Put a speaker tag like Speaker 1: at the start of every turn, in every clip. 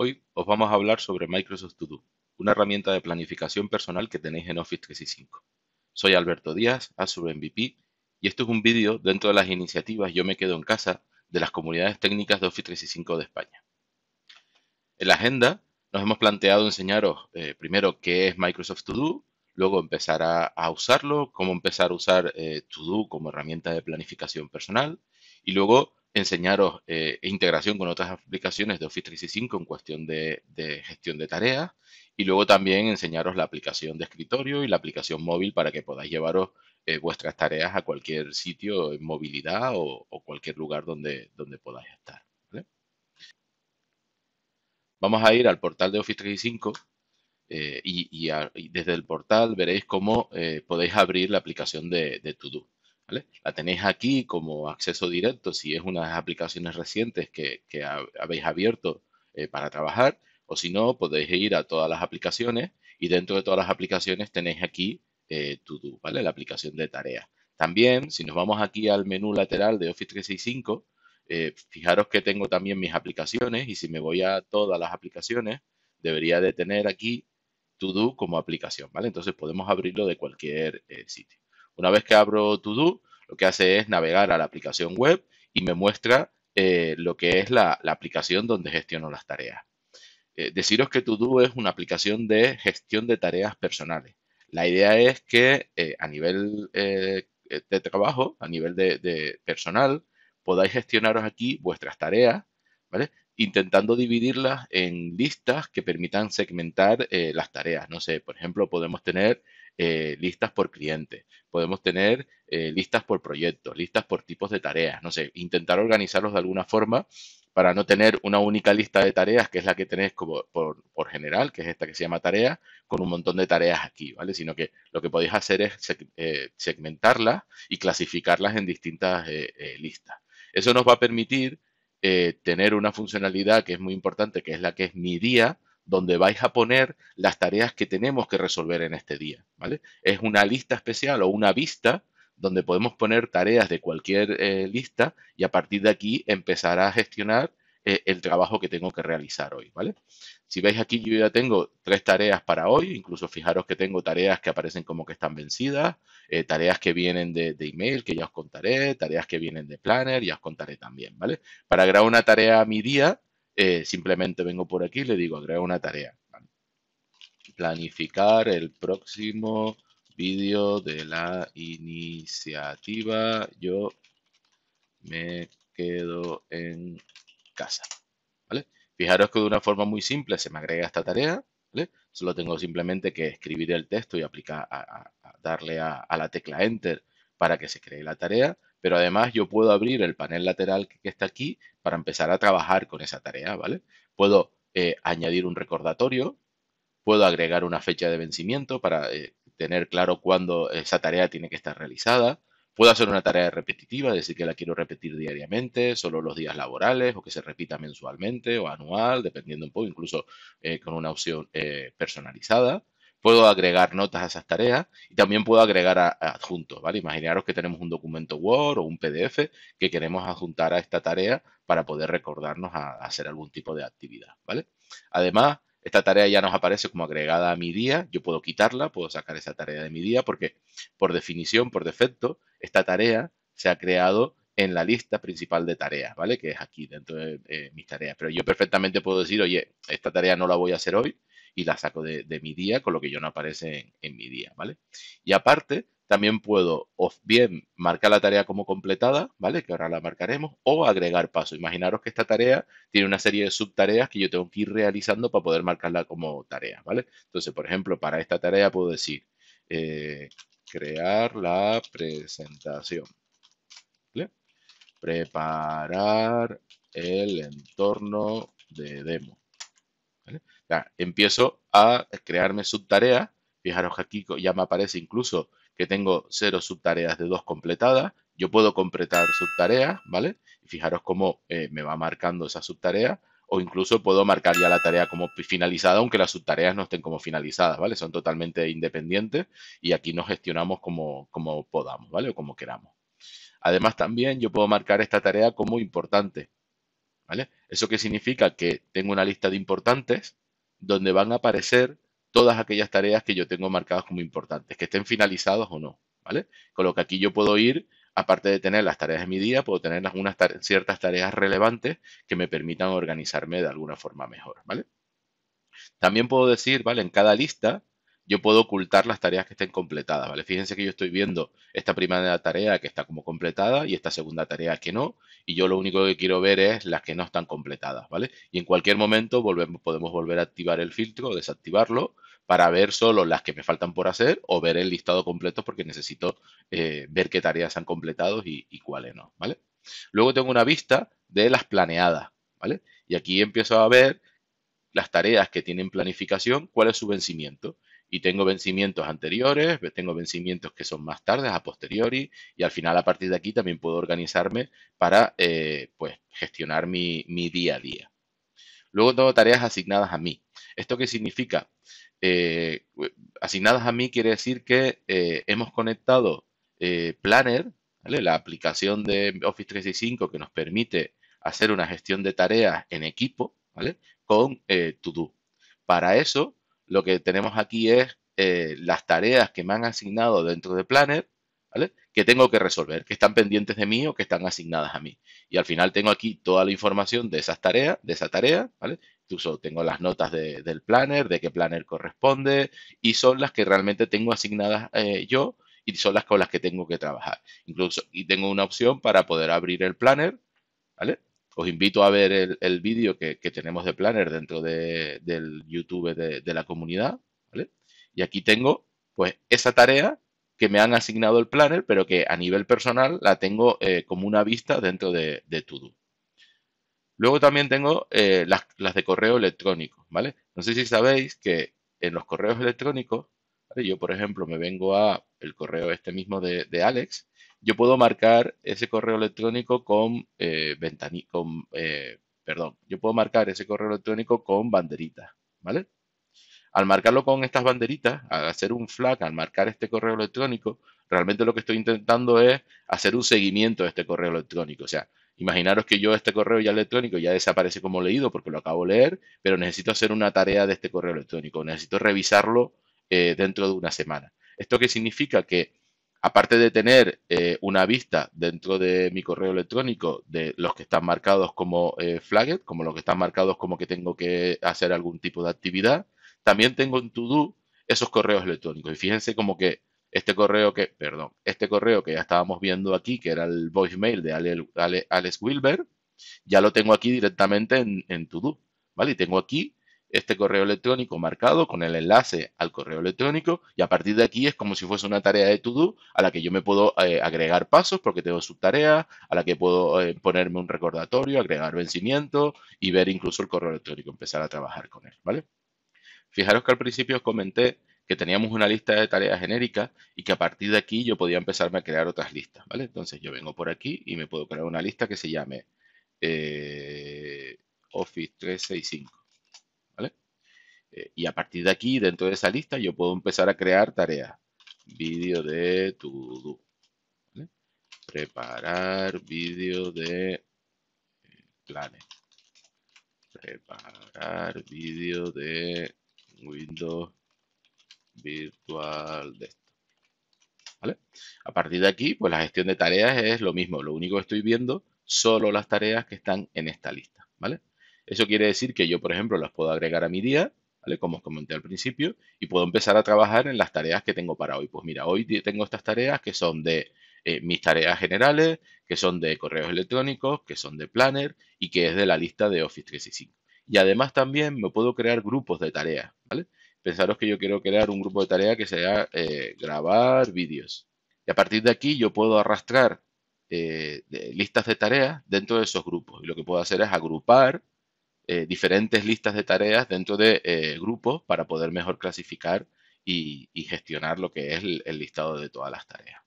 Speaker 1: Hoy os vamos a hablar sobre Microsoft To Do, una herramienta de planificación personal que tenéis en Office 365. Soy Alberto Díaz, Azure MVP, y esto es un vídeo dentro de las iniciativas Yo me quedo en casa de las comunidades técnicas de Office 365 de España. En la agenda nos hemos planteado enseñaros eh, primero qué es Microsoft To Do, luego empezar a, usarlo, cómo empezar a usar eh, To Do como herramienta de planificación personal y luego enseñaros eh, integración con otras aplicaciones de Office 365 en cuestión de, gestión de tareas y luego también enseñaros la aplicación de escritorio y la aplicación móvil para que podáis llevaros eh, vuestras tareas a cualquier sitio en movilidad o, cualquier lugar donde, donde podáis estar. Vamos a ir al portal de Office 365 eh, y, desde el portal veréis cómo podéis abrir la aplicación de, de To la tenéis aquí como acceso directo si es una de las aplicaciones recientes que, habéis abierto eh, para trabajar o si no, podéis ir a todas las aplicaciones y dentro de todas las aplicaciones tenéis aquí eh, Todo, ¿vale? La aplicación de tareas. También, si nos vamos aquí al menú lateral de Office 365, eh, fijaros que tengo también mis aplicaciones y si me voy a todas las aplicaciones, debería de tener aquí Todo como aplicación, Entonces podemos abrirlo de cualquier sitio. Una vez que abro Todo, lo que hace es navegar a la aplicación web y me muestra eh, lo que es la, aplicación donde gestiono las tareas. Eh, deciros que Todo es una aplicación de gestión de tareas personales. La idea es que eh, a nivel de trabajo, a nivel de, personal, podáis gestionaros aquí vuestras tareas, ¿vale? intentando dividirlas en listas que permitan segmentar eh, las tareas. No sé, por ejemplo, podemos tener eh, listas por cliente, podemos tener eh, listas por proyectos, listas por tipos de tareas, no sé, intentar organizarlos de alguna forma para no tener una única lista de tareas, que es la que tenés como por, por general, que es esta que se llama tarea, con un montón de tareas aquí, ¿vale? Sino que lo que podéis hacer es segmentarlas y clasificarlas en distintas listas. Eso nos va a permitir eh, tener una funcionalidad que es muy importante, que es la que es mi día, donde vais a poner las tareas que tenemos que resolver en este día, ¿vale? Es una lista especial o una vista donde podemos poner tareas de cualquier eh, lista y a partir de aquí empezar a gestionar eh, el trabajo que tengo que realizar hoy, ¿vale? Si veis aquí, yo ya tengo tres tareas para hoy, incluso fijaros que tengo tareas que aparecen como que están vencidas, eh, tareas que vienen de, email, que ya os contaré, tareas que vienen de planner, ya os contaré también, ¿vale? Para agregar una tarea a mi día, eh, simplemente vengo por aquí y le digo agrega una tarea. Planificar el próximo vídeo de la iniciativa Yo me quedo en casa. ¿vale? Fijaros que de una forma muy simple se me agrega esta tarea. Solo tengo simplemente que escribir el texto y aplicar, a, darle a, la tecla Enter para que se cree la tarea. Pero además yo puedo abrir el panel lateral que, está aquí para empezar a trabajar con esa tarea. ¿vale? Puedo eh, añadir un recordatorio. Puedo agregar una fecha de vencimiento para eh, tener claro cuándo esa tarea tiene que estar realizada. Puedo hacer una tarea repetitiva, decir que la quiero repetir diariamente, solo los días laborales o que se repita mensualmente o anual, dependiendo un poco, incluso eh, con una opción eh, personalizada. Puedo agregar notas a esas tareas y también puedo agregar adjuntos, ¿vale? Imaginaros que tenemos un documento Word o un PDF que queremos adjuntar a esta tarea para poder recordarnos a, a hacer algún tipo de actividad, ¿vale? Además, esta tarea ya nos aparece como agregada a mi día. Yo puedo quitarla, puedo sacar esa tarea de mi día porque por definición, por defecto, esta tarea se ha creado en la lista principal de tareas, ¿vale? Que es aquí dentro de mis tareas. Pero yo perfectamente puedo decir, oye, esta tarea no la voy a hacer hoy y la saco de, mi día, con lo que yo no aparece en mi día, ¿vale? Y aparte, también puedo o bien marcar la tarea como completada, ¿vale? Que ahora la marcaremos, o agregar paso. Imaginaros que esta tarea tiene una serie de subtareas que yo tengo que ir realizando para poder marcarla como tarea, ¿vale? Entonces, por ejemplo, para esta tarea puedo decir eh, crear la presentación, Preparar el entorno de demo. Ya, empiezo a crearme subtareas. Fijaros que aquí ya me aparece incluso que tengo cero subtareas de dos completadas, yo puedo completar subtareas, ¿vale? Y fijaros cómo eh, me va marcando esa subtarea o incluso puedo marcar ya la tarea como finalizada, aunque las subtareas no estén como finalizadas, ¿vale? Son totalmente independientes y aquí nos gestionamos como, como podamos, ¿vale? O como queramos. Además, también yo puedo marcar esta tarea como importante, ¿vale? ¿Eso qué significa? Que tengo una lista de importantes donde van a aparecer todas aquellas tareas que yo tengo marcadas como importantes, que estén finalizadas o no, ¿vale? Con lo que aquí yo puedo ir, aparte de tener las tareas de mi día, puedo tener algunas ciertas tareas relevantes que me permitan organizarme de alguna forma mejor, ¿vale? También puedo decir, ¿vale? En cada lista yo puedo ocultar las tareas que estén completadas, ¿vale? Fíjense que yo estoy viendo esta primera tarea que está como completada y esta segunda tarea que no, y yo lo único que quiero ver es las que no están completadas, ¿vale? Y en cualquier momento podemos volver a activar el filtro o desactivarlo para ver solo las que me faltan por hacer o ver el listado completo porque necesito eh, ver qué tareas han completado y, y cuáles no, ¿vale? Luego tengo una vista de las planeadas, ¿vale? Y aquí empiezo a ver las tareas que tienen planificación, cuál es su vencimiento y tengo vencimientos anteriores, tengo vencimientos que son más tardes, a posteriori, y al final a partir de aquí también puedo organizarme para eh, pues, gestionar mi, día a día. Luego tengo tareas asignadas a mí. ¿Esto qué significa? Eh, asignadas a mí quiere decir que eh, hemos conectado Planner, la aplicación de Office 365 que nos permite hacer una gestión de tareas en equipo, con To Do. Para eso lo que tenemos aquí es eh, las tareas que me han asignado dentro de Planner, ¿vale? Que tengo que resolver, que están pendientes de mí o que están asignadas a mí. Y al final tengo aquí toda la información de esas tareas, de esa tarea, ¿vale? Incluso tengo las notas del planner, de qué planner corresponde, y son las que realmente tengo asignadas eh, yo y son las con las que tengo que trabajar. Incluso, y tengo una opción para poder abrir el planner, ¿vale? os invito a ver el, vídeo que, tenemos de Planner dentro de, del YouTube de, la comunidad. Y aquí tengo pues esa tarea que me han asignado el Planner, pero que a nivel personal la tengo eh, como una vista dentro de, de Todo. Luego también tengo eh, las, de correo electrónico, ¿vale? No sé si sabéis que en los correos electrónicos, yo por ejemplo me vengo a el correo este mismo de, de Alex yo puedo marcar ese correo electrónico eh, con eh, perdón, yo puedo marcar ese correo electrónico con banderita, ¿vale? Al marcarlo con estas banderitas, al hacer un flag, al marcar este correo electrónico, realmente lo que estoy intentando es hacer un seguimiento de este correo electrónico. O sea, imaginaros que yo este correo ya electrónico ya desaparece como leído porque lo acabo de leer, pero necesito hacer una tarea de este correo electrónico, necesito revisarlo eh, dentro de una semana. ¿Esto qué significa? Que aparte de tener eh, una vista dentro de mi correo electrónico de los que están marcados como eh, flagged, como los que están marcados como que tengo que hacer algún tipo de actividad, también tengo en todo esos correos electrónicos. Y fíjense como que este correo que, perdón, este correo que ya estábamos viendo aquí, que era el voicemail de Alex Wilber, ya lo tengo aquí directamente en, en Todo, ¿vale? Y tengo aquí este correo electrónico marcado con el enlace al correo electrónico y a partir de aquí es como si fuese una tarea de to-do a la que yo me puedo eh, agregar pasos porque tengo tarea a la que puedo eh, ponerme un recordatorio, agregar vencimiento y ver incluso el correo electrónico, empezar a trabajar con él, ¿vale? Fijaros que al principio os comenté que teníamos una lista de tareas genéricas y que a partir de aquí yo podía empezarme a crear otras listas, ¿vale? Entonces yo vengo por aquí y me puedo crear una lista que se llame eh, Office 365. Eh, y a partir de aquí, dentro de esa lista, yo puedo empezar a crear tareas. Vídeo de todo. Preparar vídeo de eh, planes. Preparar vídeo de Windows virtual de A partir de aquí, pues la gestión de tareas es lo mismo. Lo único que estoy viendo, solo las tareas que están en esta lista. ¿Vale? Eso quiere decir que yo, por ejemplo, las puedo agregar a mi día como os comenté al principio, y puedo empezar a trabajar en las tareas que tengo para hoy. Pues mira, hoy tengo estas tareas que son de eh, mis tareas generales, que son de correos electrónicos, que son de Planner y que es de la lista de Office 365. Y además también me puedo crear grupos de tareas, Pensaros que yo quiero crear un grupo de tareas que sea eh, grabar vídeos. Y a partir de aquí yo puedo arrastrar eh, listas de tareas dentro de esos grupos. Y lo que puedo hacer es agrupar eh, diferentes listas de tareas dentro de eh, grupos para poder mejor clasificar y, gestionar lo que es el, listado de todas las tareas.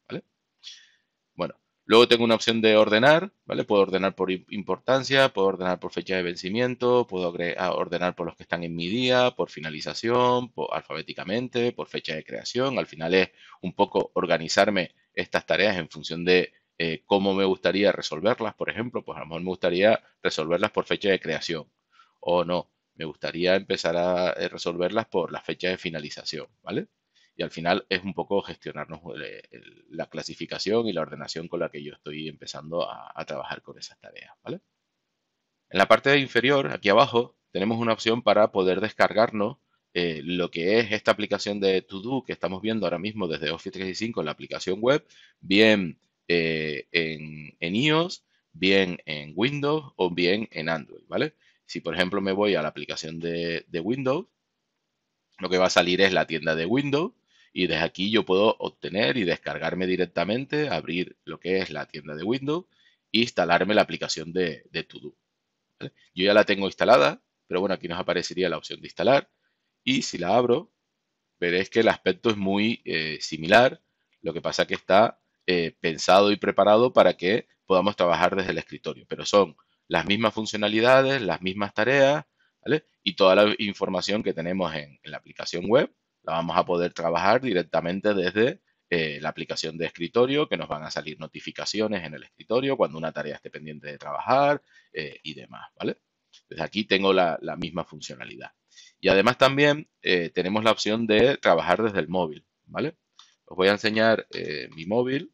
Speaker 1: Bueno, luego tengo una opción de ordenar, ¿vale? Puedo ordenar por importancia, puedo ordenar por fecha de vencimiento, puedo ah, ordenar por los que están en mi día, por finalización, por, alfabéticamente, por fecha de creación. Al final es un poco organizarme estas tareas en función de eh, cómo me gustaría resolverlas. Por ejemplo, pues a lo mejor me gustaría resolverlas por fecha de creación o no, me gustaría empezar a eh, resolverlas por la fecha de finalización, ¿vale? Y al final es un poco gestionarnos eh, la clasificación y la ordenación con la que yo estoy empezando a, trabajar con esas tareas, ¿vale? En la parte inferior, aquí abajo, tenemos una opción para poder descargarnos eh, lo que es esta aplicación de To-Do que estamos viendo ahora mismo desde Office 365 la aplicación web, bien en, en iOS, bien en Windows o bien en Android, ¿vale? Si por ejemplo me voy a la aplicación de, de Windows, lo que va a salir es la tienda de Windows y desde aquí yo puedo obtener y descargarme directamente, abrir lo que es la tienda de Windows e instalarme la aplicación de, de Todo. Yo ya la tengo instalada, pero bueno, aquí nos aparecería la opción de instalar y si la abro, veréis que el aspecto es muy eh, similar, lo que pasa que está eh, pensado y preparado para que podamos trabajar desde el escritorio, pero son las mismas funcionalidades, las mismas tareas, ¿vale? Y toda la información que tenemos en, la aplicación web la vamos a poder trabajar directamente desde eh, la aplicación de escritorio, que nos van a salir notificaciones en el escritorio cuando una tarea esté pendiente de trabajar eh, y demás, ¿vale? Desde aquí tengo la, misma funcionalidad. Y además también eh, tenemos la opción de trabajar desde el móvil, ¿vale? Os voy a enseñar mi móvil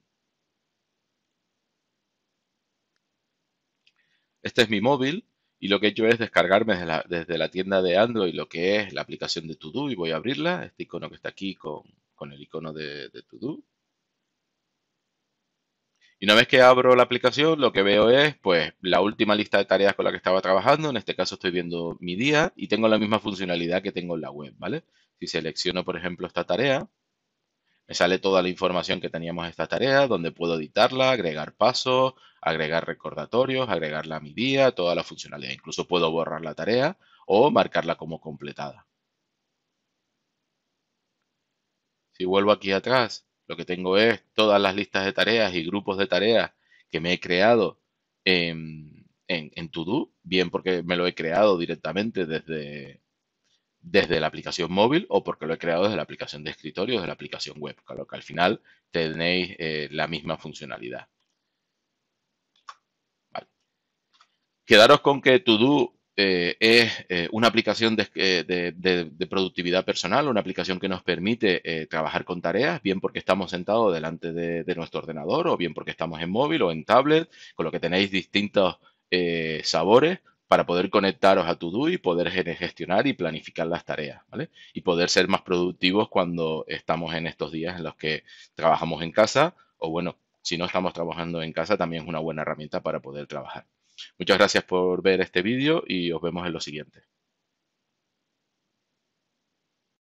Speaker 1: Este es mi móvil y lo que he hecho es descargarme desde la, tienda de Android lo que es la aplicación de Todo y voy a abrirla, este icono que está aquí con, el icono de, Todo. Y una vez que abro la aplicación, lo que veo es pues la última lista de tareas con la que estaba trabajando. En este caso estoy viendo mi día y tengo la misma funcionalidad que tengo en la web, ¿vale? Si selecciono, por ejemplo, esta tarea, me sale toda la información que teníamos esta tarea, donde puedo editarla, agregar pasos, agregar recordatorios, agregarla a mi día, toda la funcionalidad. Incluso puedo borrar la tarea o marcarla como completada. Si vuelvo aquí atrás, lo que tengo es todas las listas de tareas y grupos de tareas que me he creado en, en, bien porque me lo he creado directamente desde, desde la aplicación móvil o porque lo he creado desde la aplicación de escritorio, o desde la aplicación web, claro que al final tenéis eh, la misma funcionalidad. quedaros con que Todo eh, es eh, una aplicación eh, de, productividad personal, una aplicación que nos permite trabajar con tareas, bien porque estamos sentados delante de, nuestro ordenador o bien porque estamos en móvil o en tablet, con lo que tenéis distintos sabores para poder conectaros a Todo y poder gestionar y planificar las tareas, ¿vale? Y poder ser más productivos cuando estamos en estos días en los que trabajamos en casa o bueno, si no estamos trabajando en casa, también es una buena herramienta para poder trabajar. Muchas gracias por ver este vídeo y os vemos en lo siguiente.